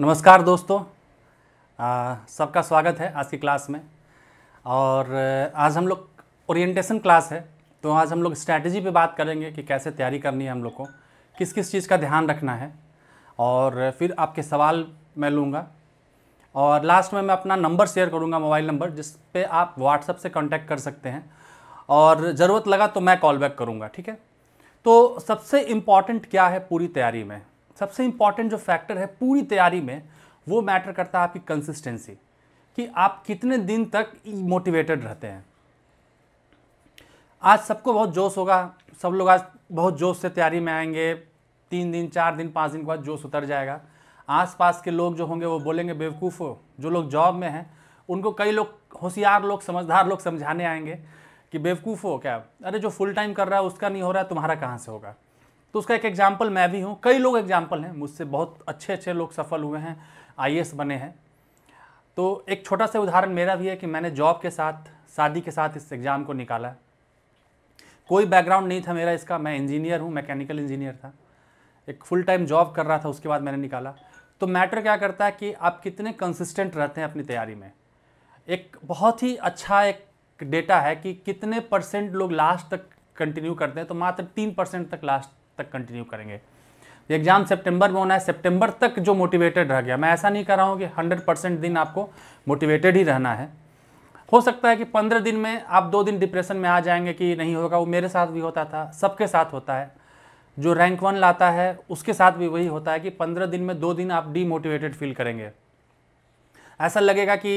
नमस्कार दोस्तों सबका स्वागत है आज की क्लास में और आज हम लोग ओरिएंटेशन क्लास है तो आज हम लोग स्ट्रैटेजी पे बात करेंगे कि कैसे तैयारी करनी है हम लोग को किस किस चीज़ का ध्यान रखना है और फिर आपके सवाल मैं लूँगा और लास्ट में मैं अपना नंबर शेयर करूँगा मोबाइल नंबर जिस पे आप व्हाट्सअप से कांटेक्ट कर सकते हैं और ज़रूरत लगा तो मैं कॉल बैक करूँगा ठीक है तो सबसे इम्पॉर्टेंट क्या है पूरी तैयारी में सबसे इम्पॉर्टेंट जो फैक्टर है पूरी तैयारी में वो मैटर करता है आपकी कंसिस्टेंसी कि आप कितने दिन तक मोटिवेटेड रहते हैं आज सबको बहुत जोश होगा सब लोग आज बहुत जोश से तैयारी में आएंगे तीन दिन चार दिन पाँच दिन के बाद जोश उतर जाएगा आसपास के लोग जो होंगे वो बोलेंगे बेवकूफ़ हो जो लोग जॉब में हैं उनको कई लोग होशियार लोग समझदार लोग समझाने आएंगे कि बेवकूफ़ हो क्या अरे जो फुल टाइम कर रहा है उसका नहीं हो रहा है तुम्हारा कहाँ से होगा तो उसका एक एग्जाम्पल मैं भी हूँ कई लोग एग्जाम्पल हैं मुझसे बहुत अच्छे अच्छे लोग सफल हुए हैं आई बने हैं तो एक छोटा सा उदाहरण मेरा भी है कि मैंने जॉब के साथ शादी के साथ इस एग्ज़ाम को निकाला कोई बैकग्राउंड नहीं था मेरा इसका मैं इंजीनियर हूँ मैकेनिकल इंजीनियर था एक फुल टाइम जॉब कर रहा था उसके बाद मैंने निकाला तो मैटर क्या करता है कि आप कितने कंसिस्टेंट रहते हैं अपनी तैयारी में एक बहुत ही अच्छा एक डेटा है कि कितने परसेंट लोग लास्ट तक कंटिन्यू करते हैं तो मात्र तीन परसेंट तक लास्ट तक कंटिन्यू करेंगे एग्जाम सितंबर में होना है सितंबर तक जो मोटिवेटेड रह गया मैं ऐसा नहीं कर रहा हूँ कि 100 परसेंट दिन आपको मोटिवेटेड ही रहना है हो सकता है कि पंद्रह दिन में आप दो दिन डिप्रेशन में आ जाएंगे कि नहीं होगा वो मेरे साथ भी होता था सबके साथ होता है जो रैंक वन लाता है उसके साथ भी वही होता है कि पंद्रह दिन में दो दिन आप डीमोटिवेटेड फील करेंगे ऐसा लगेगा कि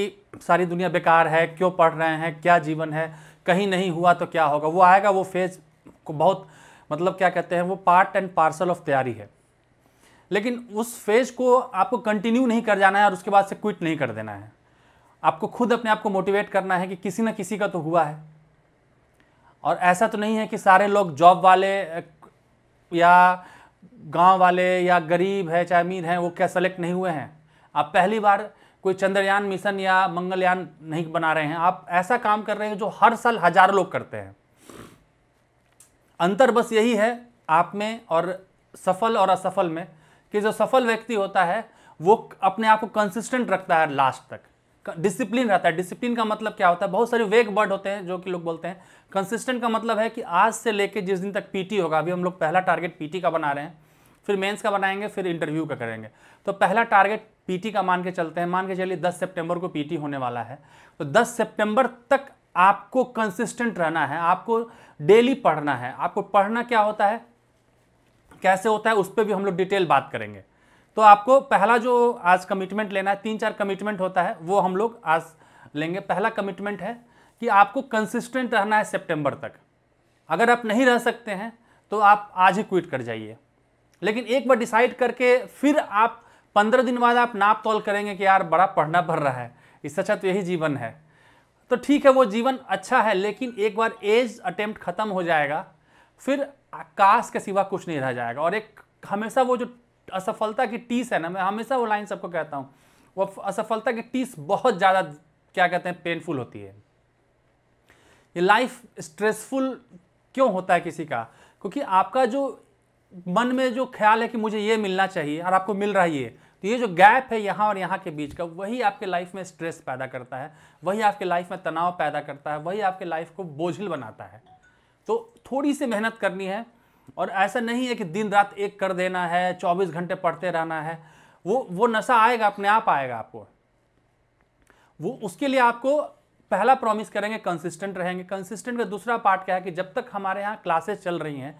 सारी दुनिया बेकार है क्यों पढ़ रहे हैं क्या जीवन है कहीं नहीं हुआ तो क्या होगा वो आएगा वो फेज को बहुत मतलब क्या कहते हैं वो पार्ट एंड पार्सल ऑफ तैयारी है लेकिन उस फेज को आपको कंटिन्यू नहीं कर जाना है और उसके बाद से क्विट नहीं कर देना है आपको खुद अपने आप को मोटिवेट करना है कि किसी ना किसी का तो हुआ है और ऐसा तो नहीं है कि सारे लोग जॉब वाले या गांव वाले या गरीब है चाहे अमीर हैं वो क्या सेलेक्ट नहीं हुए हैं आप पहली बार कोई चंद्रयान मिशन या मंगलयान नहीं बना रहे हैं आप ऐसा काम कर रहे हैं जो हर साल हज़ार लोग करते हैं अंतर बस यही है आप में और सफल और असफल में कि जो सफल व्यक्ति होता है वो अपने आप को कंसिस्टेंट रखता है लास्ट तक डिसिप्लिन रहता है डिसिप्लिन का मतलब क्या होता है बहुत सारे वेग वर्ड होते हैं जो कि लोग बोलते हैं कंसिस्टेंट का मतलब है कि आज से लेके जिस दिन तक पीटी होगा अभी हम लोग पहला टारगेट पीटी का बना रहे हैं फिर मेंस का बनाएंगे फिर इंटरव्यू का करेंगे तो पहला टारगेट पीटी का मान के चलते हैं मान के चलिए 10 सितंबर को पीटी होने वाला है तो 10 सितंबर तक आपको कंसिस्टेंट रहना है आपको डेली पढ़ना है आपको पढ़ना क्या होता है कैसे होता है उस पर भी हम लोग डिटेल बात करेंगे तो आपको पहला जो आज कमिटमेंट लेना है तीन चार कमिटमेंट होता है वो हम लोग आज लेंगे पहला कमिटमेंट है कि आपको कंसिस्टेंट रहना है सितंबर तक अगर आप नहीं रह सकते हैं तो आप आज ही क्विट कर जाइए लेकिन एक बार डिसाइड करके फिर आप पंद्रह दिन बाद आप नाप तोल करेंगे कि यार बड़ा पढ़ना भर रहा है इससे अच्छा तो यही जीवन है तो ठीक है वो जीवन अच्छा है लेकिन एक बार एज अटेम्प्ट ख़त्म हो जाएगा फिर आकाश के सिवा कुछ नहीं रह जाएगा और एक हमेशा वो जो असफलता की टीस है ना मैं हमेशा वो लाइन सबको कहता हूँ वो असफलता की टीस बहुत ज़्यादा क्या कहते हैं पेनफुल होती है ये लाइफ स्ट्रेसफुल क्यों होता है किसी का क्योंकि आपका जो मन में जो ख्याल है कि मुझे ये मिलना चाहिए और आपको मिल रहा है ये तो ये जो गैप है यहाँ और यहाँ के बीच का वही आपके लाइफ में स्ट्रेस पैदा करता है वही आपके लाइफ में तनाव पैदा करता है वही आपके लाइफ को बोझिल बनाता है तो थोड़ी सी मेहनत करनी है और ऐसा नहीं है कि दिन रात एक कर देना है चौबीस घंटे पढ़ते रहना है वो वो नशा आएगा अपने आप आएगा आपको वो उसके लिए आपको पहला प्रॉमिस करेंगे कंसिस्टेंट रहेंगे कंसिस्टेंट का दूसरा पार्ट क्या है कि जब तक हमारे यहाँ क्लासेस चल रही हैं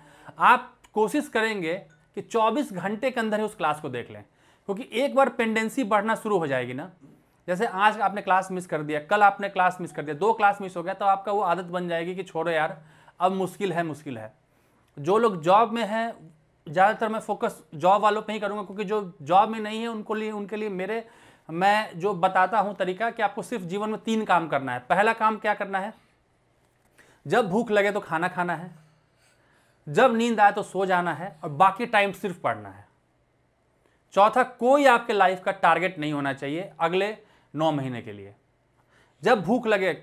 आप कोशिश करेंगे कि 24 घंटे के अंदर ही उस क्लास को देख लें क्योंकि एक बार पेंडेंसी बढ़ना शुरू हो जाएगी ना जैसे आज आपने क्लास मिस कर दिया कल आपने क्लास मिस कर दिया दो क्लास मिस हो गया तो आपका वो आदत बन जाएगी कि छोड़ो यार अब मुश्किल है मुश्किल है जो लोग जॉब में हैं ज़्यादातर मैं फोकस जॉब वालों पे ही करूँगा क्योंकि जो जॉब में नहीं है उनको लिए उनके लिए मेरे मैं जो बताता हूँ तरीका कि आपको सिर्फ जीवन में तीन काम करना है पहला काम क्या करना है जब भूख लगे तो खाना खाना है जब नींद आए तो सो जाना है और बाकी टाइम सिर्फ पढ़ना है चौथा कोई आपके लाइफ का टारगेट नहीं होना चाहिए अगले नौ महीने के लिए जब भूख लगे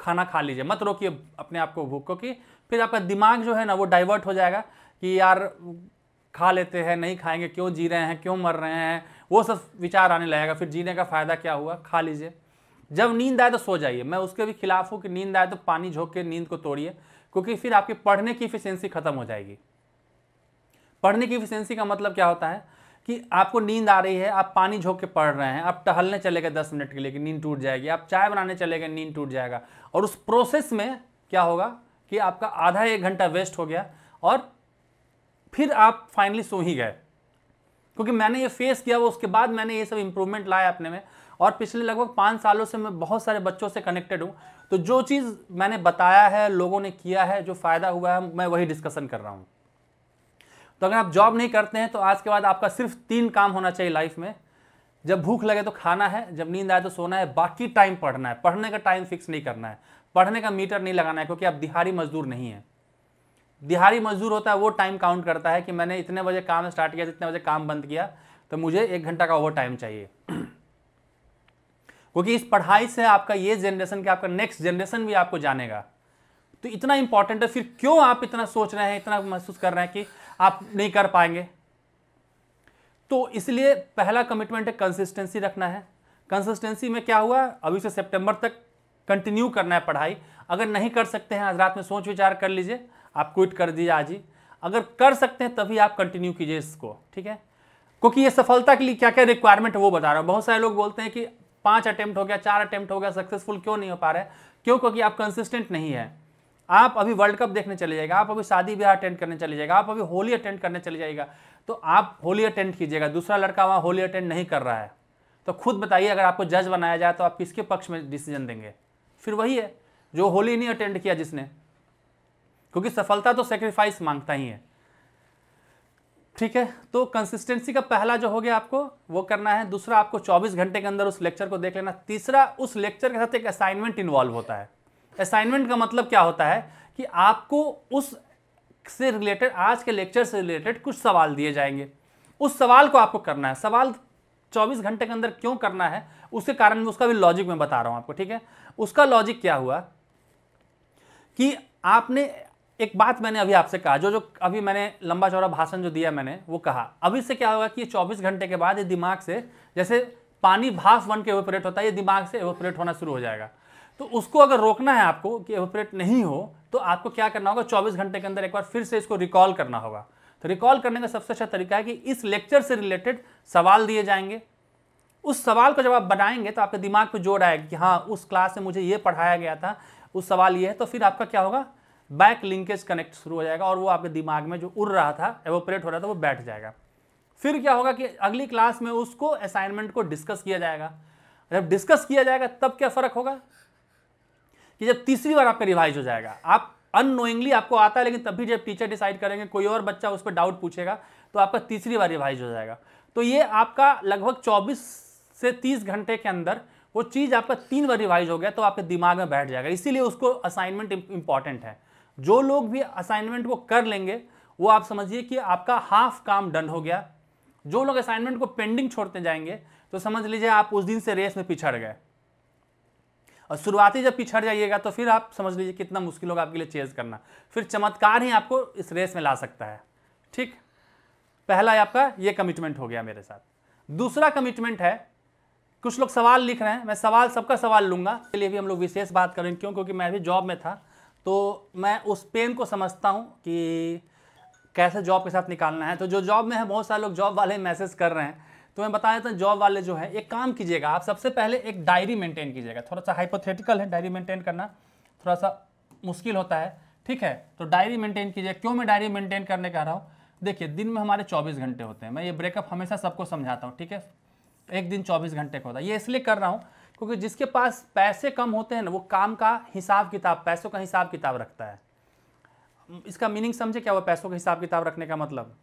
खाना खा लीजिए मत रोकिए अपने आप को भूख को कि फिर आपका दिमाग जो है ना वो डाइवर्ट हो जाएगा कि यार खा लेते हैं नहीं खाएंगे क्यों जी रहे हैं क्यों मर रहे हैं वो सब विचार आने लगेगा फिर जीने का फ़ायदा क्या हुआ खा लीजिए जब नींद आए तो सो जाइए मैं उसके भी खिलाफ हूँ कि नींद आए तो पानी झोंक के नींद को तोड़िए क्योंकि फिर आपकी पढ़ने की इफिशेंसी ख़त्म हो जाएगी पढ़ने की इफिशेंसी का मतलब क्या होता है कि आपको नींद आ रही है आप पानी झोंक के पढ़ रहे हैं आप टहलने चले गए दस मिनट के लिए कि नींद टूट जाएगी आप चाय बनाने चले गए नींद टूट जाएगा और उस प्रोसेस में क्या होगा कि आपका आधा एक घंटा वेस्ट हो गया और फिर आप फाइनली सो ही गए क्योंकि मैंने ये फेस किया वो उसके बाद मैंने ये सब इम्प्रूवमेंट लाया अपने में और पिछले लगभग पाँच सालों से मैं बहुत सारे बच्चों से कनेक्टेड हूँ तो जो चीज़ मैंने बताया है लोगों ने किया है जो फ़ायदा हुआ है मैं वही डिस्कशन कर रहा हूँ तो अगर आप जॉब नहीं करते हैं तो आज के बाद आपका सिर्फ तीन काम होना चाहिए लाइफ में जब भूख लगे तो खाना है जब नींद आए तो सोना है बाकी टाइम पढ़ना है पढ़ने का टाइम फिक्स नहीं करना है पढ़ने का मीटर नहीं लगाना है क्योंकि आप दिहाड़ी मजदूर नहीं है दिहाड़ी मजदूर होता है वो टाइम काउंट करता है कि मैंने इतने बजे काम स्टार्ट किया जितने बजे काम बंद किया तो मुझे एक घंटा का ओवर टाइम चाहिए क्योंकि इस पढ़ाई से आपका ये जनरेशन के आपका नेक्स्ट जनरेशन भी आपको जानेगा तो इतना इंपॉर्टेंट है फिर क्यों आप इतना सोच रहे हैं इतना महसूस कर रहे हैं कि आप नहीं कर पाएंगे तो इसलिए पहला कमिटमेंट है कंसिस्टेंसी रखना है कंसिस्टेंसी में क्या हुआ अभी से सितंबर तक कंटिन्यू करना है पढ़ाई अगर नहीं कर सकते हैं आज रात में सोच विचार कर लीजिए आप क्विट कर दीजिए आज ही अगर कर सकते हैं तभी आप कंटिन्यू कीजिए इसको ठीक है क्योंकि ये सफलता के लिए क्या क्या रिक्वायरमेंट है वो बता रहा हूँ बहुत सारे लोग बोलते हैं कि पाँच अटैम्प्ट हो गया चार अटैम्प्ट हो गया सक्सेसफुल क्यों नहीं हो पा रहे क्यों क्योंकि आप कंसिस्टेंट नहीं है आप अभी वर्ल्ड कप देखने चले जाएगा आप अभी शादी ब्याह अटेंड करने चले जाएगा आप अभी होली अटेंड करने चले जाएगा तो आप होली अटेंड कीजिएगा दूसरा लड़का वहाँ होली अटेंड नहीं कर रहा है तो खुद बताइए अगर आपको जज बनाया जाए तो आप किसके पक्ष में डिसीजन देंगे फिर वही है जो होली नहीं अटेंड किया जिसने क्योंकि सफलता तो सेक्रीफाइस मांगता ही है ठीक है तो कंसिस्टेंसी का पहला जो हो गया आपको वो करना है दूसरा आपको 24 घंटे के अंदर उस लेक्चर को देख लेना तीसरा उस लेक्चर के साथ एक असाइनमेंट इन्वॉल्व होता है असाइनमेंट का मतलब क्या होता है कि आपको उस से रिलेटेड आज के लेक्चर से रिलेटेड कुछ सवाल दिए जाएंगे उस सवाल को आपको करना है सवाल 24 घंटे के अंदर क्यों करना है उसके कारण उसका भी लॉजिक मैं बता रहा हूं आपको ठीक है उसका लॉजिक क्या हुआ कि आपने एक बात मैंने अभी आपसे कहा जो जो अभी मैंने लंबा चौड़ा भाषण जो दिया मैंने वो कहा अभी से क्या होगा कि चौबीस घंटे के बाद ये दिमाग से जैसे पानी भाफ बन के ऑपरेट होता है ये दिमाग से ऑपरेट होना शुरू हो जाएगा तो उसको अगर रोकना है आपको कि एवोपरेट नहीं हो तो आपको क्या करना होगा 24 घंटे के अंदर एक बार फिर से इसको रिकॉल करना होगा तो रिकॉल करने का सबसे अच्छा तरीका है कि इस लेक्चर से रिलेटेड सवाल दिए जाएंगे उस सवाल को जब आप बनाएंगे तो आपके दिमाग पर जोड़ आएगा कि हाँ उस क्लास में मुझे ये पढ़ाया गया था उस सवाल ये है तो फिर आपका क्या होगा बैक लिंकेज कनेक्ट शुरू हो जाएगा और वो आपके दिमाग में जो उड़ रहा था एवोपरेट हो रहा था वो बैठ जाएगा फिर क्या होगा कि अगली क्लास में उसको असाइनमेंट को डिस्कस किया जाएगा जब डिस्कस किया जाएगा तब क्या फ़र्क होगा कि जब तीसरी बार आपका रिवाइज हो जाएगा आप अनोइंगली आपको आता है लेकिन तभी जब टीचर डिसाइड करेंगे कोई और बच्चा उस पर डाउट पूछेगा तो आपका तीसरी बार रिवाइज हो जाएगा तो ये आपका लगभग चौबीस से तीस घंटे के अंदर वो चीज़ आपका तीन बार रिवाइज हो गया तो आपके दिमाग में बैठ जाएगा इसीलिए उसको असाइनमेंट इंपॉर्टेंट है जो लोग भी असाइनमेंट को कर लेंगे वो आप समझिए कि आपका हाफ काम डन हो गया जो लोग असाइनमेंट को पेंडिंग छोड़ते जाएंगे तो समझ लीजिए आप उस दिन से रेस में पिछड़ गए और शुरुआती जब पिछड़ जाइएगा तो फिर आप समझ लीजिए कितना मुश्किल होगा आपके लिए चेज करना फिर चमत्कार ही आपको इस रेस में ला सकता है ठीक पहला आपका ये कमिटमेंट हो गया मेरे साथ दूसरा कमिटमेंट है कुछ लोग सवाल लिख रहे हैं मैं सवाल सबका सवाल लूँगा इसके लिए भी हम लोग विशेष बात करें क्यों क्योंकि मैं भी जॉब में था तो मैं उस पेन को समझता हूँ कि कैसे जॉब के साथ निकालना है तो जो जॉब में है बहुत सारे लोग जॉब वाले मैसेज कर रहे हैं तो मैं बता देता हूँ जॉब वाले जो है एक काम कीजिएगा आप सबसे पहले एक डायरी मेंटेन कीजिएगा थोड़ा सा हाइपोथेटिकल है डायरी मेंटेन करना थोड़ा सा मुश्किल होता है ठीक है तो डायरी मेंटेन कीजिए क्यों मैं डायरी मेंटेन करने कह रहा हूँ देखिए दिन में हमारे 24 घंटे होते हैं मैं ये ब्रेकअप हमेशा सबको समझाता हूँ ठीक है एक दिन 24 घंटे का होता है ये इसलिए कर रहा हूँ क्योंकि जिसके पास पैसे कम होते हैं ना वो काम का हिसाब किताब पैसों का हिसाब किताब रखता है इसका मीनिंग समझे क्या वो पैसों का हिसाब किताब रखने का मतलब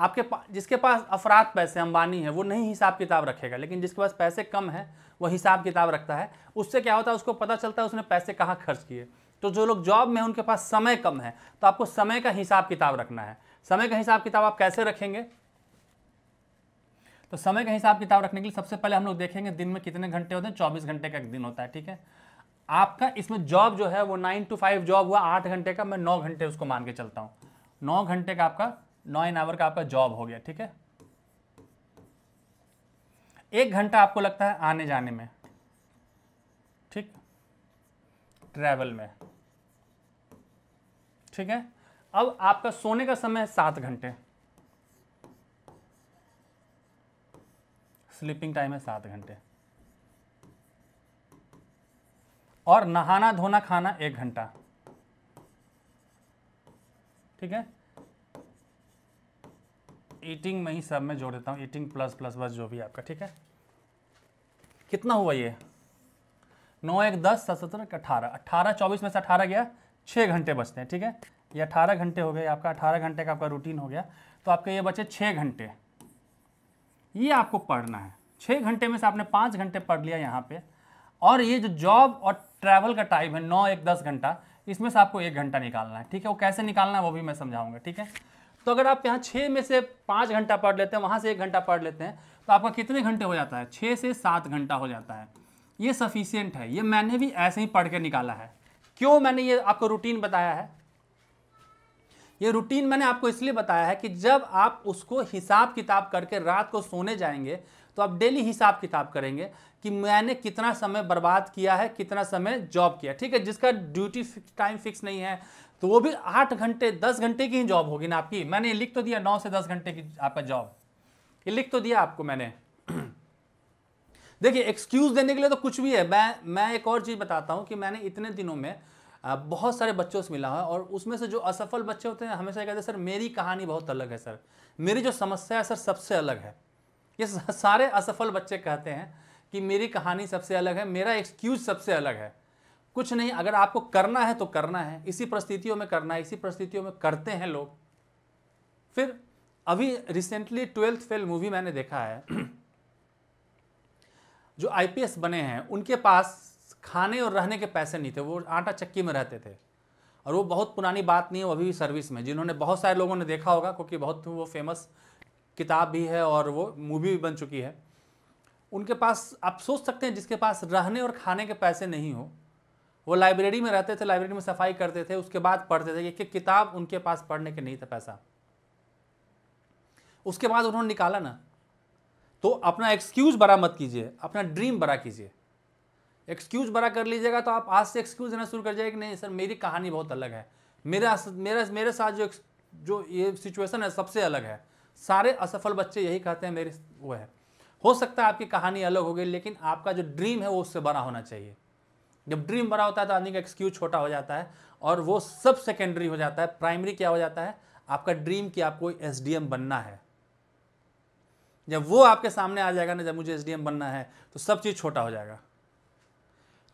आपके पा, जिसके पास अफरात पैसे अंबानी है वो नहीं हिसाब किताब रखेगा लेकिन जिसके पास पैसे कम है वो हिसाब किताब रखता है उससे क्या होता है उसको पता चलता है उसने पैसे कहाँ खर्च किए तो जो लोग जॉब में उनके पास समय कम है तो आपको समय का हिसाब किताब रखना है समय का हिसाब किताब आप कैसे रखेंगे तो समय का हिसाब किताब रखने के लिए सबसे पहले हम लोग देखेंगे दिन में कितने घंटे होते हैं चौबीस घंटे का एक दिन होता है ठीक है आपका इसमें जॉब जो है वो नाइन टू फाइव जॉब हुआ आठ घंटे का मैं नौ घंटे उसको मान के चलता हूँ नौ घंटे का आपका नाइन आवर का आपका जॉब हो गया ठीक है एक घंटा आपको लगता है आने जाने में ठीक ट्रैवल में ठीक है अब आपका सोने का समय है सात घंटे स्लीपिंग टाइम है सात घंटे और नहाना धोना खाना एक घंटा ठीक है एटिंग में ही सब में जोड़ देता हूँ एटिंग प्लस प्लस बस जो भी आपका ठीक है कितना हुआ ये नौ एक दस सत सत्रह अठारह अट्ठारह चौबीस में से अठारह गया छः घंटे बचते हैं ठीक है ये अठारह घंटे हो गए आपका अठारह घंटे का आपका रूटीन हो गया तो आपके ये बचे छः घंटे ये आपको पढ़ना है छः घंटे में से आपने पाँच घंटे पढ़ लिया यहाँ पे और ये जो जॉब और ट्रैवल का टाइम है नौ एक दस घंटा इसमें से आपको एक घंटा निकालना है ठीक है वो कैसे निकालना है वो भी मैं समझाऊंगा ठीक है तो अगर आप यहाँ छः में से पाँच घंटा पढ़ लेते हैं वहाँ से एक घंटा पढ़ लेते हैं तो आपका कितने घंटे हो जाता है छः से सात घंटा हो जाता है ये सफिशियंट है ये मैंने भी ऐसे ही पढ़ के निकाला है क्यों मैंने ये आपको रूटीन बताया है ये रूटीन मैंने आपको इसलिए बताया है कि जब आप उसको हिसाब किताब करके रात को सोने जाएंगे तो आप डेली हिसाब किताब करेंगे कि मैंने कितना समय बर्बाद किया है कितना समय जॉब किया ठीक है जिसका ड्यूटी टाइम फिक्स नहीं है तो वो भी आठ घंटे दस घंटे की ही जॉब होगी ना आपकी मैंने लिख तो दिया नौ से दस घंटे की आपका जॉब ये लिख तो दिया आपको मैंने देखिए एक्सक्यूज़ देने के लिए तो कुछ भी है मैं मैं एक और चीज़ बताता हूँ कि मैंने इतने दिनों में बहुत सारे बच्चों से मिला है और उसमें से जो असफल बच्चे होते हैं हमेशा कहते हैं सर मेरी कहानी बहुत अलग है सर मेरी जो समस्या है सर सबसे अलग है ये सारे असफल बच्चे कहते हैं कि मेरी कहानी सबसे अलग है मेरा एक्सक्यूज़ सबसे अलग है कुछ नहीं अगर आपको करना है तो करना है इसी परिस्थितियों में करना है इसी परिस्थितियों में करते हैं लोग फिर अभी रिसेंटली ट्वेल्थ फेल मूवी मैंने देखा है जो आईपीएस बने हैं उनके पास खाने और रहने के पैसे नहीं थे वो आटा चक्की में रहते थे और वो बहुत पुरानी बात नहीं है वो अभी भी सर्विस में जिन्होंने बहुत सारे लोगों ने देखा होगा क्योंकि बहुत वो फेमस किताब भी है और वो मूवी भी बन चुकी है उनके पास आप सोच सकते हैं जिसके पास रहने और खाने के पैसे नहीं हो वो लाइब्रेरी में रहते थे लाइब्रेरी में सफाई करते थे उसके बाद पढ़ते थे एक किताब उनके पास पढ़ने के नहीं था पैसा उसके बाद उन्होंने निकाला ना तो अपना एक्सक्यूज बड़ा मत कीजिए अपना ड्रीम बड़ा कीजिए एक्सक्यूज बड़ा कर लीजिएगा तो आप आज से एक्सक्यूज देना शुरू कर जाए कि नहीं सर मेरी कहानी बहुत अलग है मेरा मेरा मेरे साथ जो जो ये सिचुएशन है सबसे अलग है सारे असफल बच्चे यही कहते हैं मेरे वो है हो सकता है आपकी कहानी अलग होगी लेकिन आपका जो ड्रीम है वो उससे बड़ा होना चाहिए जब ड्रीम बड़ा होता है तो आदमी का एक्सक्यूज छोटा हो जाता है और वो सब सेकेंडरी हो जाता है प्राइमरी क्या हो जाता है आपका ड्रीम कि आपको एस बनना है जब वो आपके सामने आ जाएगा ना जब मुझे एस बनना है तो सब चीज़ छोटा हो जाएगा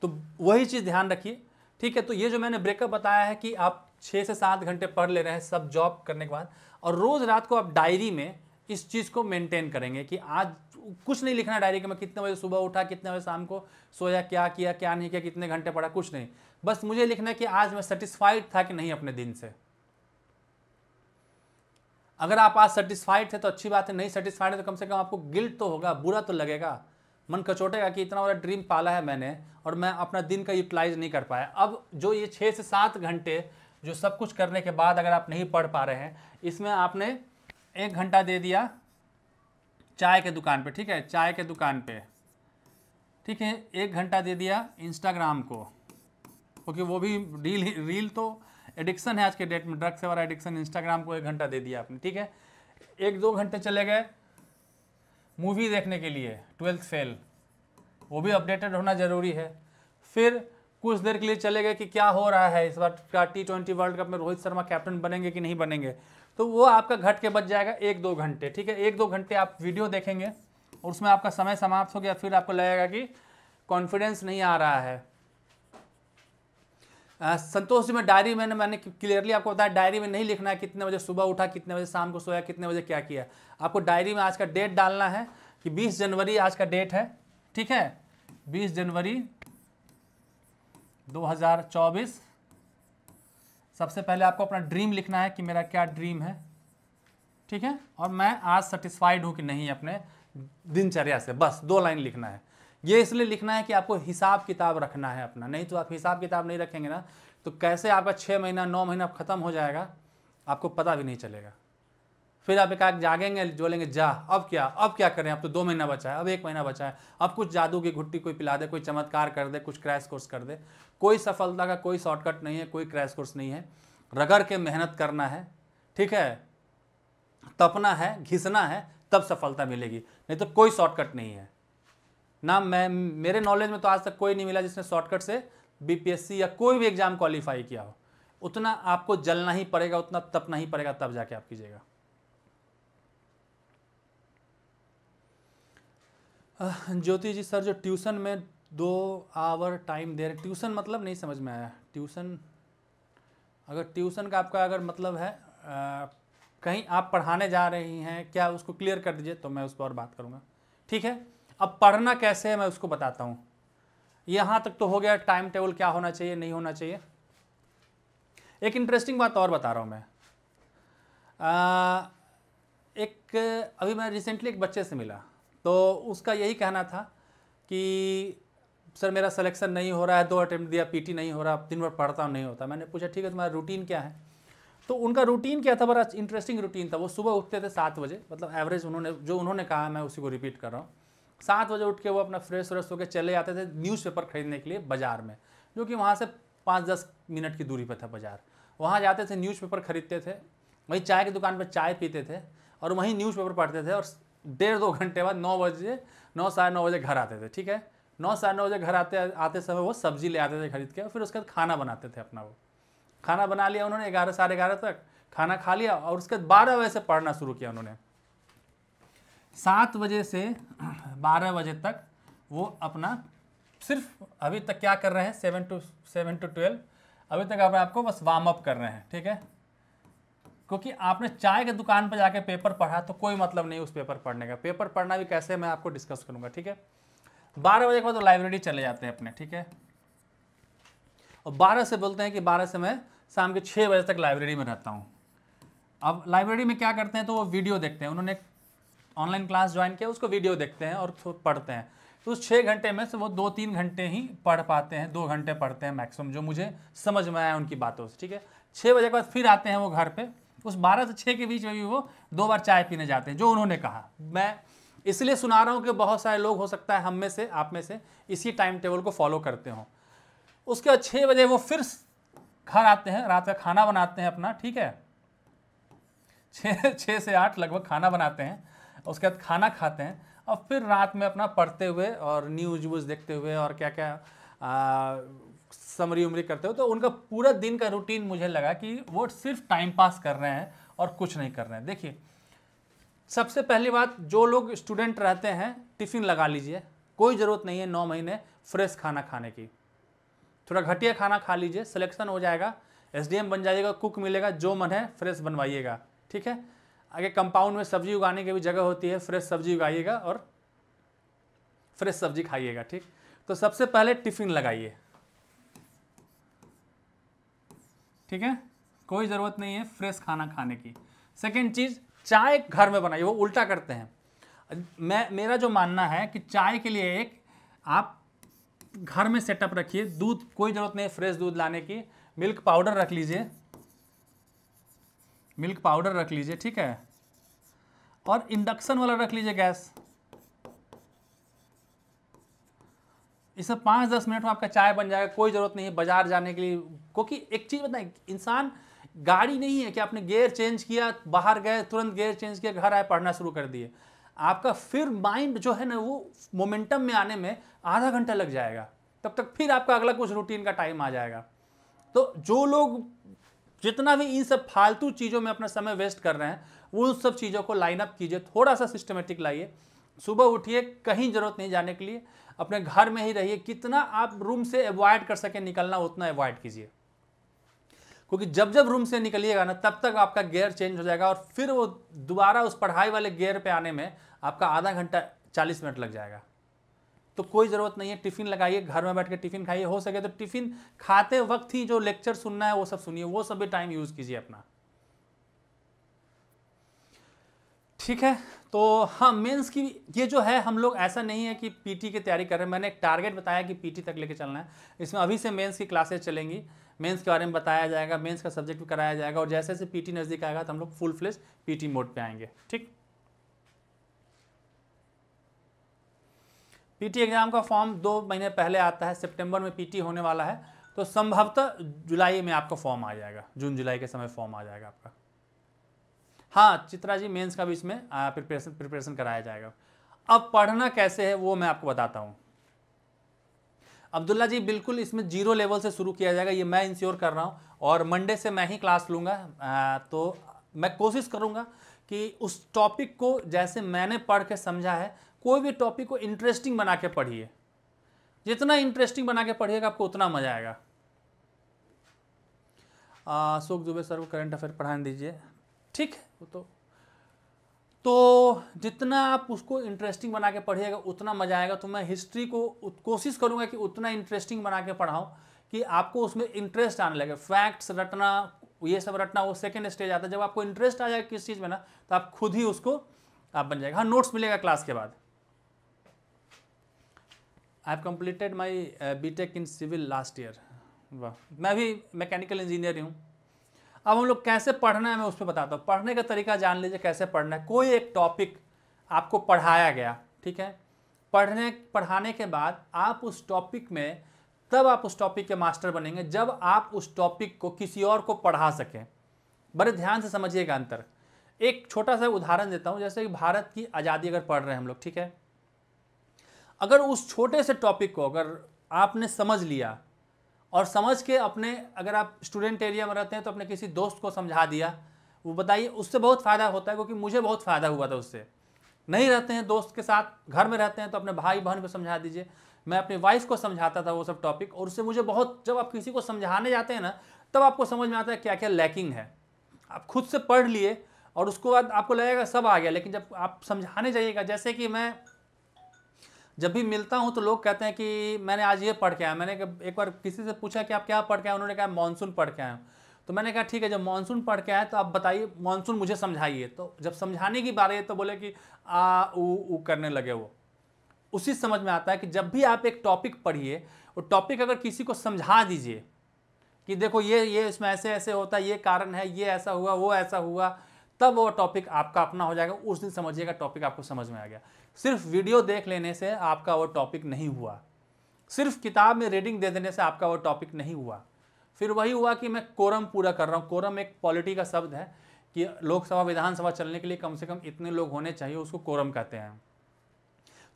तो वही चीज़ ध्यान रखिए ठीक है तो ये जो मैंने ब्रेकअप बताया है कि आप छः से सात घंटे पढ़ ले रहे हैं सब जॉब करने के बाद और रोज़ रात को आप डायरी में इस चीज़ को मेंटेन करेंगे कि आज कुछ नहीं लिखना डायरी के मैं कितने बजे सुबह उठा कितने बजे शाम को सोया क्या किया क्या नहीं किया कितने घंटे पढ़ा कुछ नहीं बस मुझे लिखना कि आज मैं सेटिस्फाइड था कि नहीं अपने दिन से अगर आप आज सेटिस्फाइड थे तो अच्छी बात है नहीं सेटिस्फाइड है तो कम से कम आपको गिल्ट तो होगा बुरा तो लगेगा मन कचोटेगा कि इतना बड़ा ड्रीम पाला है मैंने और मैं अपना दिन का यूटिलाइज नहीं कर पाया अब जो ये छः से सात घंटे जो सब कुछ करने के बाद अगर आप नहीं पढ़ पा रहे हैं इसमें आपने एक घंटा दे दिया चाय के दुकान पे ठीक है चाय के दुकान पे ठीक है एक घंटा दे दिया इंस्टाग्राम को क्योंकि वो भी रील रील तो एडिक्शन है आज के डेट में ड्रग्स वाला एडिक्शन इंस्टाग्राम को एक घंटा दे दिया आपने ठीक है एक दो घंटे चले गए मूवी देखने के लिए ट्वेल्थ फेल वो भी अपडेटेड होना ज़रूरी है फिर कुछ देर के लिए चले गए कि क्या हो रहा है इस बार क्या टी ट्वेंटी वर्ल्ड कप में रोहित शर्मा कैप्टन बनेंगे कि नहीं बनेंगे तो वो आपका घट के बच जाएगा एक दो घंटे ठीक है एक दो घंटे आप वीडियो देखेंगे और उसमें आपका समय समाप्त हो गया फिर आपको लगेगा कि कॉन्फिडेंस नहीं आ रहा है संतोष जी में डायरी मैंने मैंने क्लियरली आपको बताया डायरी में नहीं लिखना है कितने बजे सुबह उठा कितने बजे शाम को सोया कितने बजे क्या किया आपको डायरी में आज का डेट डालना है कि 20 जनवरी आज का डेट है ठीक है 20 जनवरी 2024 सबसे पहले आपको अपना ड्रीम लिखना है कि मेरा क्या ड्रीम है ठीक है और मैं आज सेटिस्फाइड हूँ कि नहीं अपने दिनचर्या से बस दो लाइन लिखना है ये इसलिए लिखना है कि आपको हिसाब किताब रखना है अपना नहीं तो आप हिसाब किताब नहीं रखेंगे ना तो कैसे आपका छः महीना नौ महीना ख़त्म हो जाएगा आपको पता भी नहीं चलेगा फिर आप एक आग जागेंगे जोलेंगे जा अब क्या अब क्या करें अब तो दो महीना बचा है अब एक महीना बचा है अब कुछ जादू की घुट्टी कोई पिला दे कोई चमत्कार कर दे कुछ क्रैश कोर्स कर दे कोई सफलता का कोई शॉर्टकट नहीं है कोई क्रैश कोर्स नहीं है रगड़ के मेहनत करना है ठीक है तपना है घिसना है तब सफलता मिलेगी नहीं तो कोई शॉर्टकट नहीं है ना मैं मेरे नॉलेज में तो आज तक कोई नहीं मिला जिसने शॉर्टकट से बीपीएससी या कोई भी एग्ज़ाम क्वालिफाई किया हो उतना आपको जलना ही पड़ेगा उतना तपना ही पड़ेगा तब जाके आप कीजिएगा ज्योति जी सर जो ट्यूशन में दो आवर टाइम दे रहे ट्यूशन मतलब नहीं समझ में आया ट्यूशन अगर ट्यूशन का आपका अगर मतलब है आ, कहीं आप पढ़ाने जा रही हैं क्या उसको क्लियर कर दीजिए तो मैं उस पर और बात करूँगा ठीक है अब पढ़ना कैसे है मैं उसको बताता हूँ यहाँ तक तो हो गया टाइम टेबल क्या होना चाहिए नहीं होना चाहिए एक इंटरेस्टिंग बात और बता रहा हूँ मैं आ, एक अभी मैं रिसेंटली एक बच्चे से मिला तो उसका यही कहना था कि सर मेरा सिलेक्शन नहीं हो रहा है दो अटैम्प्ट दिया पीटी नहीं हो रहा दिन भर पढ़ता नहीं होता मैंने पूछा ठीक है तुम्हारा रूटीन क्या है तो उनका रूटीन क्या था बड़ा इंटरेस्टिंग रूटीन था वो सुबह उठते थे सात बजे मतलब एवरेज उन्होंने जो उन्होंने कहा मैं उसी को रिपीट कर रहा हूँ सात बजे उठ के वो अपना फ्रेश व्रेश होकर चले जाते थे न्यूज़पेपर खरीदने के लिए बाज़ार में जो कि वहाँ से पाँच दस मिनट की दूरी पर था बाज़ार वहाँ जाते थे न्यूज़पेपर खरीदते थे वहीं चाय की दुकान पर चाय पीते थे और वहीं न्यूज़पेपर पढ़ते थे और डेढ़ दो घंटे बाद नौ बजे नौ साढ़े नौ बजे घर आते थे ठीक है नौ साढ़े नौ बजे घर आते आते समय वो सब्जी ले आते थे खरीद के और फिर उसके बाद खाना बनाते थे अपना वो खाना बना लिया उन्होंने ग्यारह साढ़े ग्यारह तक खाना खा लिया और उसके बाद बारह बजे से पढ़ना शुरू किया उन्होंने सात बजे से बारह बजे तक वो अपना सिर्फ अभी तक क्या कर रहे हैं seven two seven two twelve अभी तक आपको बस वार्म अप कर रहे हैं ठीक है क्योंकि आपने चाय के दुकान पर जाके पेपर पढ़ा तो कोई मतलब नहीं उस पेपर पढ़ने का पेपर पढ़ना भी कैसे मैं आपको डिस्कस करूंगा ठीक है बारह बजे के बाद तो लाइब्रेरी चले जाते हैं अपने ठीक है और बारह से बोलते हैं कि बारह से मैं शाम के छः बजे तक लाइब्रेरी में रहता हूँ अब लाइब्रेरी में क्या करते हैं तो वो वीडियो देखते हैं उन्होंने ऑनलाइन क्लास ज्वाइन किया उसको वीडियो देखते हैं और पढ़ते हैं तो उस छः घंटे में से वो दो तीन घंटे ही पढ़ पाते हैं दो घंटे पढ़ते हैं मैक्सिमम जो मुझे समझ में आया उनकी बातों से ठीक है छः बजे के बाद फिर आते हैं वो घर पर उस बारह से छः के बीच में भी वो दो बार चाय पीने जाते हैं जो उन्होंने कहा मैं इसलिए सुना रहा हूँ कि बहुत सारे लोग हो सकता है हम में से आप में से इसी टाइम टेबल को फॉलो करते हों उसके बाद छः बजे वो फिर घर आते हैं रात का खाना बनाते हैं अपना ठीक है छः छः से आठ लगभग खाना बनाते हैं उसके बाद खाना खाते हैं और फिर रात में अपना पढ़ते हुए और न्यूज व्यूज देखते हुए और क्या क्या समरी उमरी करते हो तो उनका पूरा दिन का रूटीन मुझे लगा कि वो सिर्फ टाइम पास कर रहे हैं और कुछ नहीं कर रहे हैं देखिए सबसे पहली बात जो लोग स्टूडेंट रहते हैं टिफ़िन लगा लीजिए कोई ज़रूरत नहीं है नौ महीने फ्रेश खाना खाने की थोड़ा घटिया खाना खा लीजिए सिलेक्शन हो जाएगा एसडीएम बन जाइएगा कुक मिलेगा जो मन है फ्रेश बनवाइएगा ठीक है आगे कंपाउंड में सब्जी उगाने की भी जगह होती है फ्रेश सब्जी उगाइएगा और फ्रेश सब्जी खाइएगा ठीक तो सबसे पहले टिफ़िन लगाइए ठीक है कोई ज़रूरत नहीं है फ्रेश खाना खाने की सेकेंड चीज़ चाय घर में बनाइए वो उल्टा करते हैं मैं मेरा जो मानना है कि चाय के लिए एक आप घर में सेटअप रखिए दूध कोई ज़रूरत नहीं है फ्रेश दूध लाने की मिल्क पाउडर रख लीजिए मिल्क पाउडर रख लीजिए ठीक है और इंडक्शन वाला रख लीजिए गैस इसमें पाँच दस मिनट में आपका चाय बन जाएगा कोई ज़रूरत नहीं है बाजार जाने के लिए क्योंकि एक चीज़ बताएं इंसान गाड़ी नहीं है कि आपने गेयर चेंज किया बाहर गए तुरंत गेयर चेंज किया घर आए पढ़ना शुरू कर दिए आपका फिर माइंड जो है ना वो मोमेंटम में आने में आधा घंटा लग जाएगा तब तक फिर आपका अगला कुछ रूटीन का टाइम आ जाएगा तो जो लोग जितना भी इन सब फालतू चीज़ों में अपना समय वेस्ट कर रहे हैं उन सब चीज़ों को लाइन अप कीजिए थोड़ा सा सिस्टमेटिक लाइए सुबह उठिए कहीं ज़रूरत नहीं जाने के लिए अपने घर में ही रहिए कितना आप रूम से अवॉइड कर सके निकलना उतना अवॉइड कीजिए क्योंकि जब जब रूम से निकलिएगा ना तब तक आपका गेयर चेंज हो जाएगा और फिर वो दोबारा उस पढ़ाई वाले गेयर पे आने में आपका आधा घंटा चालीस मिनट लग जाएगा तो कोई ज़रूरत नहीं है टिफ़िन लगाइए घर में बैठ के टिफ़िन खाइए हो सके तो टिफ़िन खाते वक्त ही जो लेक्चर सुनना है वो सब सुनिए वो सब भी टाइम यूज़ कीजिए अपना ठीक है तो हाँ मेंस की ये जो है हम लोग ऐसा नहीं है कि पीटी की तैयारी कर रहे हैं मैंने एक टारगेट बताया कि पीटी तक लेके चलना है इसमें अभी से मेंस की क्लासेस चलेंगी मेंस के बारे में बताया जाएगा मेंस का सब्जेक्ट भी कराया जाएगा और जैसे जैसे पीटी नज़दीक आएगा तो हम लोग फुल फ्लेज पीटी मोड पे आएंगे ठीक पीटी एग्ज़ाम का फॉर्म दो महीने पहले आता है सितंबर में पीटी होने वाला है तो संभवतः जुलाई में आपका फॉर्म आ जाएगा जून जुलाई के समय फॉर्म आ जाएगा आपका हाँ चित्रा जी मेंस का भी इसमें प्रिपरेशन प्रिपरेशन कराया जाएगा अब पढ़ना कैसे है वो मैं आपको बताता हूँ अब्दुल्ला जी बिल्कुल इसमें जीरो लेवल से शुरू किया जाएगा ये मैं इंश्योर कर रहा हूँ और मंडे से मैं ही क्लास लूँगा तो मैं कोशिश करूँगा कि उस टॉपिक को जैसे मैंने पढ़ के समझा है कोई भी टॉपिक को इंटरेस्टिंग बना के पढ़िए जितना इंटरेस्टिंग बना के पढ़िएगा आपको उतना मज़ा आएगा अशोक दुबे सर को करंट अफेयर पढ़ाने दीजिए ठीक है वो तो तो जितना आप उसको इंटरेस्टिंग बना के पढ़िएगा उतना मज़ा आएगा तो मैं हिस्ट्री को कोशिश करूंगा कि उतना इंटरेस्टिंग बना के पढ़ाऊँ कि आपको उसमें इंटरेस्ट आने लगे फैक्ट्स रटना ये सब रटना वो सेकेंड स्टेज आता है जब आपको इंटरेस्ट आ जाएगा किस चीज़ में ना तो आप खुद ही उसको आप बन जाएगा हाँ नोट्स मिलेगा क्लास के बाद I have completed my B tech in civil last year वाह मैं भी मैकेनिकल इंजीनियर हूँ अब हम लोग कैसे पढ़ना है मैं उस पर बताता हूँ पढ़ने का तरीका जान लीजिए कैसे पढ़ना है कोई एक टॉपिक आपको पढ़ाया गया ठीक है पढ़ने पढ़ाने के बाद आप उस टॉपिक में तब आप उस टॉपिक के मास्टर बनेंगे जब आप उस टॉपिक को किसी और को पढ़ा सकें बड़े ध्यान से समझिएगा अंतर एक छोटा सा उदाहरण देता हूँ जैसे कि भारत की आज़ादी अगर पढ़ रहे हैं हम लोग ठीक है अगर उस छोटे से टॉपिक को अगर आपने समझ लिया और समझ के अपने अगर आप स्टूडेंट एरिया में रहते हैं तो अपने किसी दोस्त को समझा दिया वो बताइए उससे बहुत फ़ायदा होता है क्योंकि मुझे बहुत फ़ायदा हुआ था उससे नहीं रहते हैं दोस्त के साथ घर में रहते हैं तो अपने भाई बहन को समझा दीजिए मैं अपनी वाइफ को समझाता था वो सब टॉपिक और उससे मुझे बहुत जब आप किसी को समझाने जाते हैं ना तब आपको समझ में आता है क्या क्या लैकिंग है आप खुद से पढ़ लिए और उसको बाद आपको लगेगा सब आ गया लेकिन जब आप समझाने जाइएगा जैसे कि मैं जब भी मिलता हूँ तो लोग कहते हैं कि मैंने आज ये पढ़ के आया मैंने एक बार किसी से पूछा कि आप क्या पढ़ के आए उन्होंने कहा मानसून पढ़ के आए तो मैंने कहा ठीक है जब मानसून पढ़ के आए तो आप बताइए मानसून मुझे समझाइए तो जब समझाने की बात है तो बोले कि आ ऊ करने लगे वो उसी समझ में आता है कि जब भी आप एक टॉपिक पढ़िए वो टॉपिक अगर किसी को समझा दीजिए कि देखो ये ये इसमें ऐसे ऐसे होता है ये कारण है ये ऐसा हुआ वो ऐसा हुआ तब वो टॉपिक आपका अपना हो जाएगा उस दिन समझिएगा टॉपिक आपको समझ में आ गया सिर्फ वीडियो देख लेने से आपका वो टॉपिक नहीं हुआ सिर्फ किताब में रीडिंग दे देने से आपका वो टॉपिक नहीं हुआ फिर वही हुआ कि मैं कोरम पूरा कर रहा हूँ कोरम एक पॉलिटी का शब्द है कि लोकसभा विधानसभा चलने के लिए कम से कम इतने लोग होने चाहिए उसको कोरम कहते हैं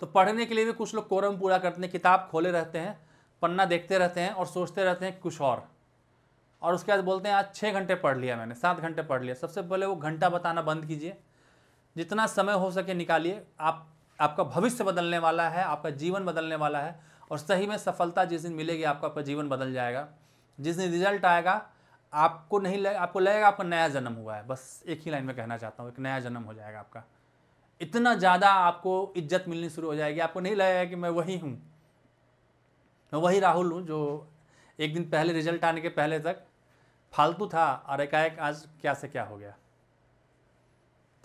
तो पढ़ने के लिए भी कुछ लोग कोरम पूरा करते हैं किताब खोले रहते हैं पन्ना देखते रहते हैं और सोचते रहते हैं कुछ और और उसके बाद बोलते हैं आज छः घंटे पढ़ लिया मैंने सात घंटे पढ़ लिया सबसे पहले वो घंटा बताना बंद कीजिए जितना समय हो सके निकालिए आप आपका भविष्य बदलने वाला है आपका जीवन बदलने वाला है और सही में सफलता जिस दिन मिलेगी आपका आपका जीवन बदल जाएगा जिस दिन रिजल्ट आएगा आपको नहीं लगे आपको लगेगा आपका नया जन्म हुआ है बस एक ही लाइन में कहना चाहता हूँ एक नया जन्म हो जाएगा आपका इतना ज़्यादा आपको इज्जत मिलनी शुरू हो जाएगी आपको नहीं लगेगा कि मैं वही हूँ मैं वही राहुल हूँ जो एक दिन पहले रिजल्ट आने के पहले तक फालतू था और एकाएक आज क्या से क्या हो गया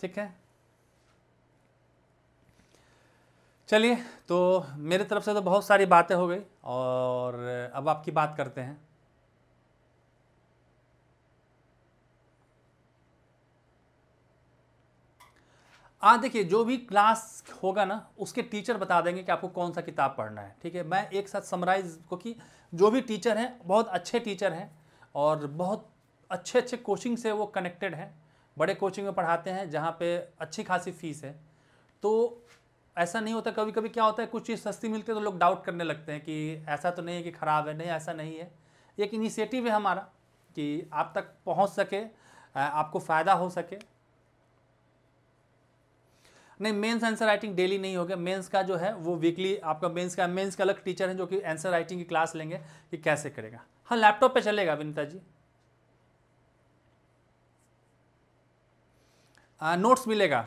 ठीक है चलिए तो मेरे तरफ से तो बहुत सारी बातें हो गई और अब आपकी बात करते हैं हाँ देखिए जो भी क्लास होगा ना उसके टीचर बता देंगे कि आपको कौन सा किताब पढ़ना है ठीक है मैं एक साथ समराइज क्योंकि जो भी टीचर हैं बहुत अच्छे टीचर हैं और बहुत अच्छे अच्छे कोचिंग से वो कनेक्टेड है बड़े कोचिंग में पढ़ाते हैं जहाँ पे अच्छी खासी फीस है तो ऐसा नहीं होता कभी कभी क्या होता है कुछ चीज़ सस्ती मिलती है तो लोग डाउट करने लगते हैं कि ऐसा तो नहीं है कि ख़राब है नहीं ऐसा नहीं है एक इनिशिएटिव है हमारा कि आप तक पहुँच सके आपको फ़ायदा हो सके नहीं मेंस आंसर राइटिंग डेली नहीं होगा मेंस का जो है वो वीकली आपका मेंस का मेंस का अलग टीचर है जो कि आंसर राइटिंग की क्लास लेंगे कि कैसे करेगा हाँ लैपटॉप पे चलेगा विनीता जी आ, नोट्स मिलेगा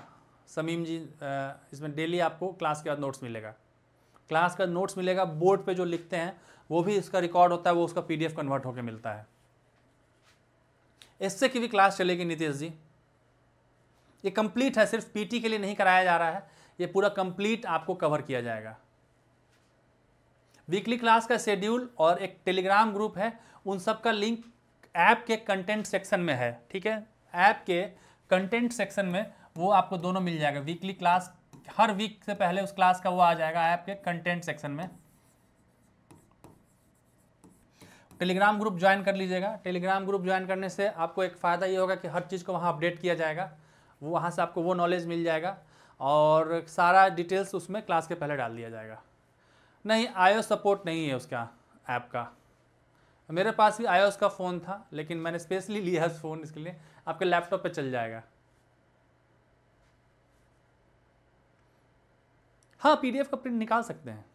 समीम जी आ, इसमें डेली आपको क्लास के बाद नोट्स मिलेगा क्लास का नोट्स मिलेगा बोर्ड पे जो लिखते हैं वो भी इसका रिकॉर्ड होता है वो उसका पीडीएफ कन्वर्ट होकर मिलता है इससे की भी क्लास चलेगी नीतीश जी ये कंप्लीट है सिर्फ पीटी के लिए नहीं कराया जा रहा है ये पूरा कंप्लीट आपको कवर किया जाएगा वीकली क्लास का शेड्यूल और एक टेलीग्राम ग्रुप है उन सब का लिंक ऐप के कंटेंट सेक्शन में है ठीक है ऐप के कंटेंट सेक्शन में वो आपको दोनों मिल जाएगा वीकली क्लास हर वीक से पहले उस क्लास का वो आ जाएगा ऐप के कंटेंट सेक्शन में टेलीग्राम ग्रुप ज्वाइन कर लीजिएगा टेलीग्राम ग्रुप ज्वाइन करने से आपको एक फ़ायदा ये होगा कि हर चीज़ को वहाँ अपडेट किया जाएगा वो वहाँ से आपको वो नॉलेज मिल जाएगा और सारा डिटेल्स उसमें क्लास के पहले डाल दिया जाएगा नहीं आयो सपोर्ट नहीं है उसका ऐप का मेरे पास भी आयोस का फ़ोन था लेकिन मैंने स्पेशली लिया है फ़ोन इसके लिए आपके लैपटॉप पे चल जाएगा हाँ पीडीएफ का प्रिंट निकाल सकते हैं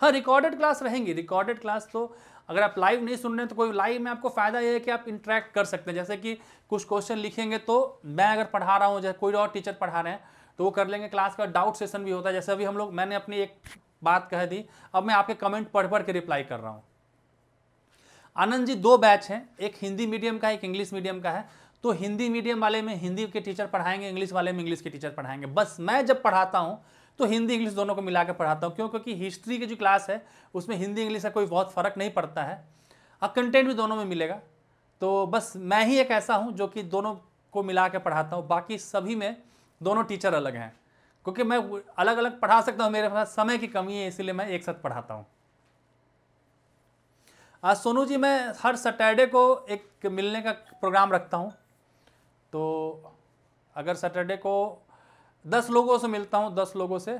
हाँ रिकॉर्डेड क्लास रहेंगी रिकॉर्डेड क्लास तो अगर आप लाइव नहीं सुन रहे हैं तो कोई लाइव में आपको फ़ायदा ये है कि आप इंटरेक्ट कर सकते हैं जैसे कि कुछ क्वेश्चन लिखेंगे तो मैं अगर पढ़ा रहा हूँ जैसे कोई और टीचर पढ़ा रहे हैं तो वो कर लेंगे क्लास का डाउट सेशन भी होता है जैसे अभी हम लोग मैंने अपनी एक बात कह दी अब मैं आपके कमेंट पढ़ पढ़ के रिप्लाई कर रहा हूँ आनंद जी दो बैच हैं एक हिंदी मीडियम का एक इंग्लिश मीडियम का है तो हिंदी मीडियम वाले में हिंदी के टीचर पढ़ाएंगे इंग्लिश वाले में इंग्लिश के टीचर पढ़ाएंगे बस मैं जब पढ़ाता हूँ तो हिंदी इंग्लिश दोनों को मिलाकर पढ़ाता हूँ क्यों क्योंकि हिस्ट्री की जो क्लास है उसमें हिंदी इंग्लिश का कोई बहुत फ़र्क नहीं पड़ता है अब कंटेंट भी दोनों में मिलेगा तो बस मैं ही एक ऐसा हूँ जो कि दोनों को मिला के पढ़ाता हूँ बाकी सभी में दोनों टीचर अलग हैं क्योंकि मैं अलग अलग पढ़ा सकता हूँ मेरे पास समय की कमी है इसीलिए मैं एक साथ पढ़ाता हूँ आज सोनू जी मैं हर सैटरडे को एक मिलने का प्रोग्राम रखता हूँ तो अगर सैटरडे को दस लोगों से मिलता हूँ दस लोगों से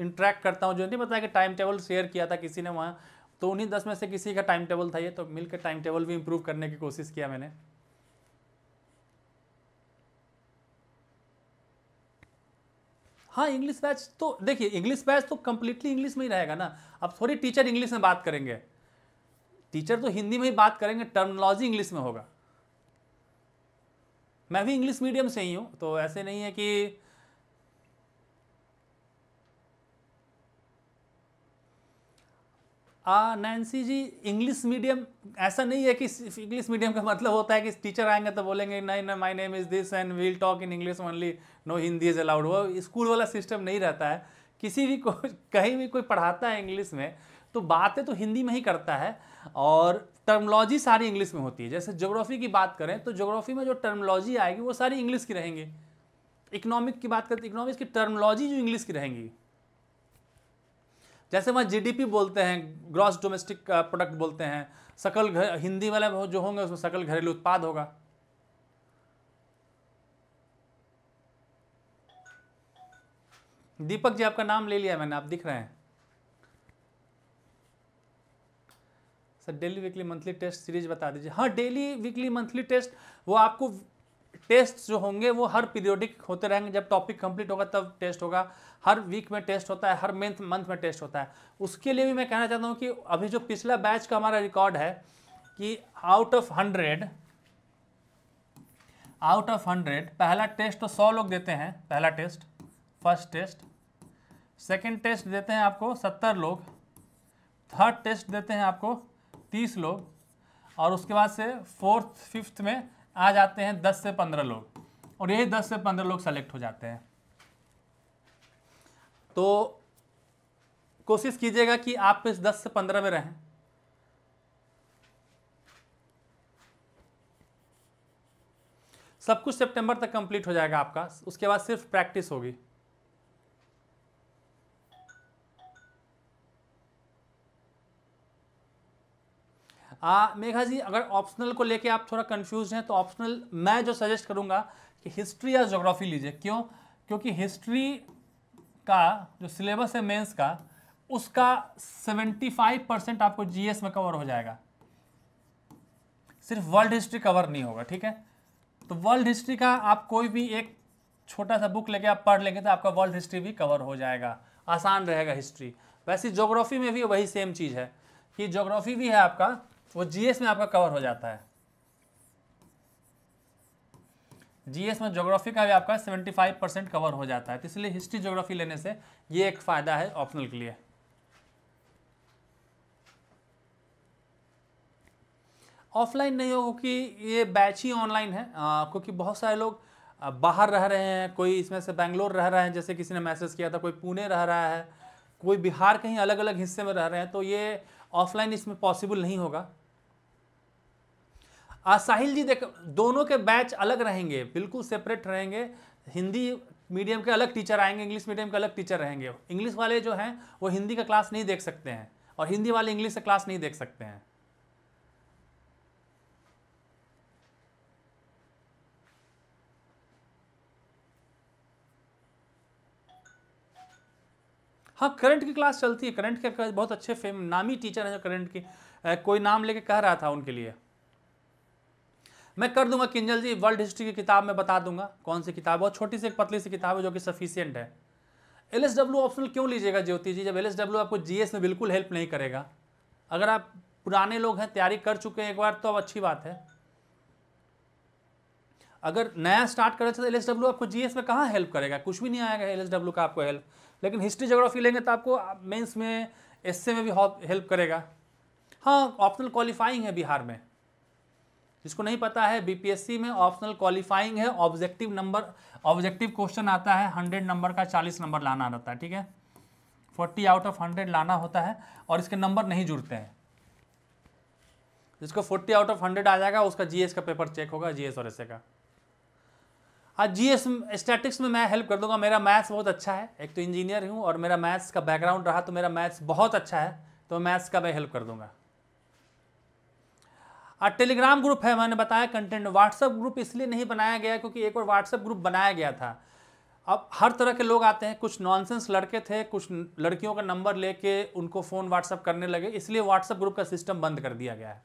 इंटरेक्ट करता हूँ जो नहीं बताया कि टाइम टेबल शेयर किया था किसी ने वहाँ तो उन्हीं दस में से किसी का टाइम टेबल था ये तो मिलकर टाइम टेबल भी इम्प्रूव करने की कोशिश किया मैंने हाँ इंग्लिश बैच तो देखिए इंग्लिश बैच तो कम्प्लीटली इंग्लिश में ही रहेगा ना अब थोड़ी टीचर इंग्लिश में बात करेंगे टीचर तो हिंदी में ही बात करेंगे टर्मनोलॉजी इंग्लिश में होगा मैं भी इंग्लिश मीडियम से ही हूँ तो ऐसे नहीं है कि आ, नैन्सी जी इंग्लिश मीडियम ऐसा नहीं है कि इंग्लिश मीडियम का मतलब होता है कि टीचर आएंगे तो बोलेंगे नहीं ना my name is this and we'll talk in English only no Hindi is allowed वो स्कूल वाला सिस्टम नहीं रहता है किसी भी को कहीं भी कोई पढ़ाता है इंग्लिश में तो बातें तो हिंदी में ही करता है और टर्मोलॉजी सारी इंग्लिश में होती है जैसे जोग्राफी की बात करें तो जोग्राफी में जो टर्मोलॉजी आएगी वो सारी इंग्लिश की रहेंगी इकोनॉमिक की बात करते तो इकोनॉमिक्स की टर्मोलॉजी जो इंग्लिश की रहेंगी जैसे वहाँ जीडीपी बोलते हैं ग्रॉस डोमेस्टिक प्रोडक्ट बोलते हैं सकल घर हिंदी वाला जो होंगे उसमें सकल घरेलू उत्पाद होगा दीपक जी आपका नाम ले लिया मैंने आप दिख रहे हैं sir daily weekly monthly test series बता दीजिए हाँ डेली वीकली मंथली टेस्ट वो आपको टेस्ट जो होंगे वो हर पीरियोडिक होते रहेंगे जब टॉपिक कंप्लीट होगा तब टेस्ट होगा हर वीक में टेस्ट होता है हर मंथ मंथ में टेस्ट होता है उसके लिए भी मैं कहना चाहता हूँ कि अभी जो पिछला बैच का हमारा रिकॉर्ड है कि out of hundred out of hundred पहला टेस्ट तो सौ लोग देते हैं पहला test first test second test देते हैं आपको सत्तर लोग थर्ड टेस्ट देते हैं आपको तीस लोग और उसके बाद से फोर्थ फिफ्थ में आ जाते हैं दस से पंद्रह लोग और यही दस से पंद्रह लोग सेलेक्ट हो जाते हैं तो कोशिश कीजिएगा कि आप इस दस से पंद्रह में रहें सब कुछ सितंबर तक कंप्लीट हो जाएगा आपका उसके बाद सिर्फ प्रैक्टिस होगी आ, मेघा जी अगर ऑप्शनल को लेके आप थोड़ा कंफ्यूज हैं तो ऑप्शनल मैं जो सजेस्ट करूँगा कि हिस्ट्री या जोग्राफी लीजिए क्यों क्योंकि हिस्ट्री का जो सिलेबस है मेंस का उसका 75 परसेंट आपको जीएस में कवर हो जाएगा सिर्फ वर्ल्ड हिस्ट्री कवर नहीं होगा ठीक है तो वर्ल्ड हिस्ट्री का आप कोई भी एक छोटा सा बुक लेके आप पढ़ लेंगे तो आपका वर्ल्ड हिस्ट्री भी कवर हो जाएगा आसान रहेगा हिस्ट्री वैसे जोग्राफी में भी वही सेम चीज़ है कि जोग्राफी भी है आपका वो जीएस में आपका कवर हो जाता है जीएस में ज्योग्राफी का भी आपका 75 परसेंट कवर हो जाता है तो इसलिए हिस्ट्री ज्योग्राफी लेने से ये एक फ़ायदा है ऑप्शनल के लिए ऑफलाइन नहीं हो क्योंकि ये बैच ही ऑनलाइन है आ, क्योंकि बहुत सारे लोग बाहर रह रहे हैं कोई इसमें से बैंगलोर रह रहे हैं जैसे किसी ने मैसेज किया था कोई पुणे रह रहा है कोई बिहार कहीं अलग अलग हिस्से में रह रहे हैं तो ये ऑफलाइन इसमें पॉसिबल नहीं होगा साहिल जी देख दोनों के बैच अलग रहेंगे बिल्कुल सेपरेट रहेंगे हिंदी मीडियम के अलग टीचर आएंगे इंग्लिश मीडियम के अलग टीचर रहेंगे इंग्लिश वाले जो हैं वो हिंदी का क्लास नहीं देख सकते हैं और हिंदी वाले इंग्लिश का क्लास नहीं देख सकते हैं हाँ करंट की क्लास चलती है करंट के बहुत अच्छे फेम नामी टीचर हैं जो करंट की कोई नाम लेके कह रहा था उनके लिए मैं कर दूंगा किंजल जी वर्ल्ड हिस्ट्री की किताब में बता दूंगा कौन सी किताब बहुत छोटी सी एक पतली सी किताब है जो कि सफिशियंट है एल एस डब्ल्यू ऑप्शनल क्यों लीजिएगा ज्योति जी जब एल एस डब्ल्यू आपको जी एस में बिल्कुल हेल्प नहीं करेगा अगर आप पुराने लोग हैं तैयारी कर चुके हैं एक बार तो अब अच्छी बात है अगर नया स्टार्ट करना चाहते एल एस डब्ल्यू आपको जी एस में कहाँ हेल्प करेगा कुछ भी नहीं आएगा एल एस डब्ल्यू का आपको हेल्प लेकिन हिस्ट्री जोग्राफी लेंगे तो आपको मेन्स में एस में भी हेल्प करेगा हाँ ऑप्शनल क्वालिफाइंग है बिहार में जिसको नहीं पता है बीपीएससी में ऑप्शनल क्वालिफाइंग है ऑब्जेक्टिव नंबर ऑब्जेक्टिव क्वेश्चन आता है हंड्रेड नंबर का चालीस नंबर लाना रहता है ठीक है फोर्टी आउट ऑफ हंड्रेड लाना होता है और इसके नंबर नहीं जुड़ते हैं जिसको फोर्टी आउट ऑफ हंड्रेड आ जाएगा उसका जीएस का पेपर चेक होगा जीएस और ऐसे का आज जीएस स्टैटिक्स में मैं हेल्प कर दूंगा मेरा मैथ्स बहुत अच्छा है एक तो इंजीनियर हूँ और मेरा मैथ्स का बैकग्राउंड रहा तो मेरा मैथ्स बहुत अच्छा है तो मैथ्स का मैं हेल्प कर दूंगा और टेलीग्राम ग्रुप है मैंने बताया कंटेंट व्हाट्सएप ग्रुप इसलिए नहीं बनाया गया क्योंकि एक बार व्हाट्सएप ग्रुप बनाया गया था अब हर तरह के लोग आते हैं कुछ नॉनसेंस लड़के थे कुछ लड़कियों का नंबर लेके उनको फ़ोन व्हाट्सअप करने लगे इसलिए व्हाट्सअप ग्रुप का सिस्टम बंद कर दिया गया है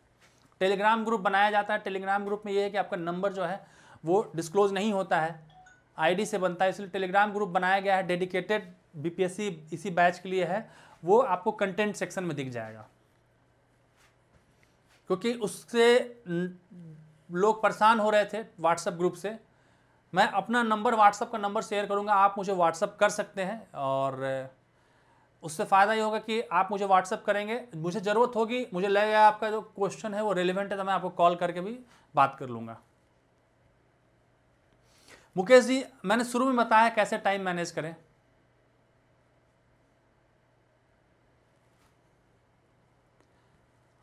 टेलीग्राम ग्रुप बनाया जाता है टेलीग्राम ग्रुप में ये है कि आपका नंबर जो है वो डिस्क्लोज नहीं होता है आईडी से बनता है इसलिए टेलीग्राम ग्रुप बनाया गया है डेडिकेटेड बीपीएससी इसी बैच के लिए है वो आपको कंटेंट सेक्शन में दिख जाएगा क्योंकि उससे लोग परेशान हो रहे थे व्हाट्सएप ग्रुप से मैं अपना नंबर व्हाट्सएप का नंबर शेयर करूँगा आप मुझे व्हाट्सअप कर सकते हैं और उससे फ़ायदा ये होगा कि आप मुझे व्हाट्सअप करेंगे मुझे ज़रूरत होगी मुझे लगेगा आपका जो क्वेश्चन है वो रेलिवेंट है तो मैं आपको कॉल करके भी बात कर लूँगा मुकेश जी मैंने शुरू में बताया कैसे टाइम मैनेज करें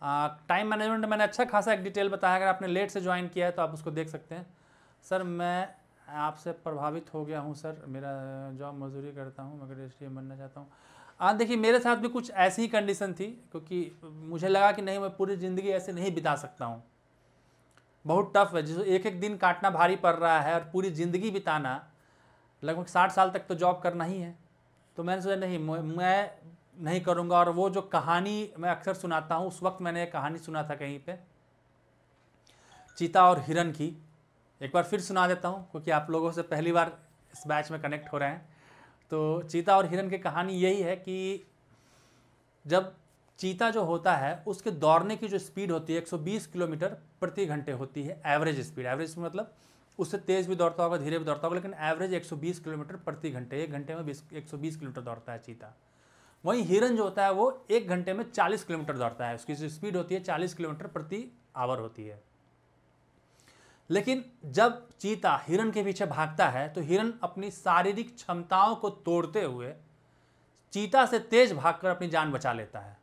टाइम मैनेजमेंट मैंने अच्छा खासा एक डिटेल बताया अगर आपने लेट से ज्वाइन किया है तो आप उसको देख सकते हैं सर मैं आपसे प्रभावित हो गया हूँ सर मेरा जॉब मजदूरी करता हूँ मगर एस बनना चाहता हूँ हाँ देखिए मेरे साथ भी कुछ ऐसी ही कंडीशन थी क्योंकि मुझे लगा कि नहीं मैं पूरी ज़िंदगी ऐसे नहीं बिता सकता हूँ बहुत टफ है जिसको एक एक दिन काटना भारी पड़ रहा है और पूरी ज़िंदगी बिताना लगभग साठ साल तक तो जॉब करना ही है तो मैंने सोचा नहीं मैं नहीं करूँगा और वो जो कहानी मैं अक्सर सुनाता हूँ उस वक्त मैंने एक कहानी सुना था कहीं पे चीता और हिरन की एक बार फिर सुना देता हूँ क्योंकि आप लोगों से पहली बार इस बैच में कनेक्ट हो रहे हैं तो चीता और हिरन की कहानी यही है कि जब चीता जो होता है उसके दौड़ने की जो स्पीड होती है 120 किलोमीटर प्रति घंटे होती है एवरेज स्पीड एवरेज मतलब उससे तेज़ भी दौड़ता होगा धीरे भी दौड़ता होगा लेकिन एवरेज 120 किलोमीटर प्रति घंटे एक घंटे में 120 किलोमीटर दौड़ता है चीता वहीं हिरन जो होता है वो एक घंटे में चालीस किलोमीटर दौड़ता है उसकी जो स्पीड होती है चालीस किलोमीटर प्रति आवर होती है लेकिन जब चीता हिरन के पीछे भागता है तो हिरन अपनी शारीरिक क्षमताओं को तोड़ते हुए चीता से तेज भागकर अपनी जान बचा लेता है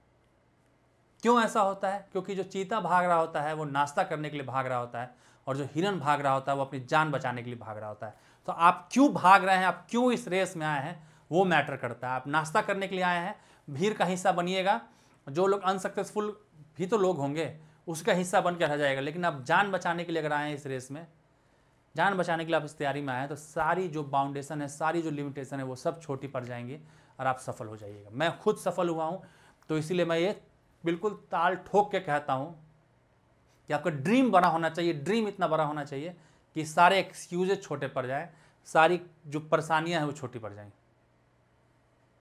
क्यों ऐसा होता है क्योंकि जो चीता भाग रहा होता है वो नाश्ता करने के लिए भाग रहा होता है और जो हिरन भाग रहा होता है वो अपनी जान बचाने के लिए भाग रहा होता है तो आप क्यों भाग रहे हैं आप क्यों इस रेस में आए हैं वो मैटर करता है आप नाश्ता करने के लिए आया है भीड़ का हिस्सा बनिएगा जो लोग अनसक्सेसफुल भी तो लोग होंगे उसका हिस्सा बन के रह जाएगा लेकिन आप जान बचाने के लिए अगर आए हैं इस रेस में जान बचाने के लिए आप इस तैयारी में आए हैं तो सारी जो बाउंडेशन है सारी जो लिमिटेशन है वो सब छोटी पड़ जाएंगी और आप सफल हो जाइएगा मैं खुद सफल हुआ हूँ तो इसीलिए मैं ये बिल्कुल ताल ठोक के कहता हूँ कि आपका ड्रीम बड़ा होना चाहिए ड्रीम इतना बड़ा होना चाहिए कि सारे एक्सक्यूजेज छोटे पड़ जाएँ सारी जो परेशानियाँ हैं वो छोटी पड़ जाएँ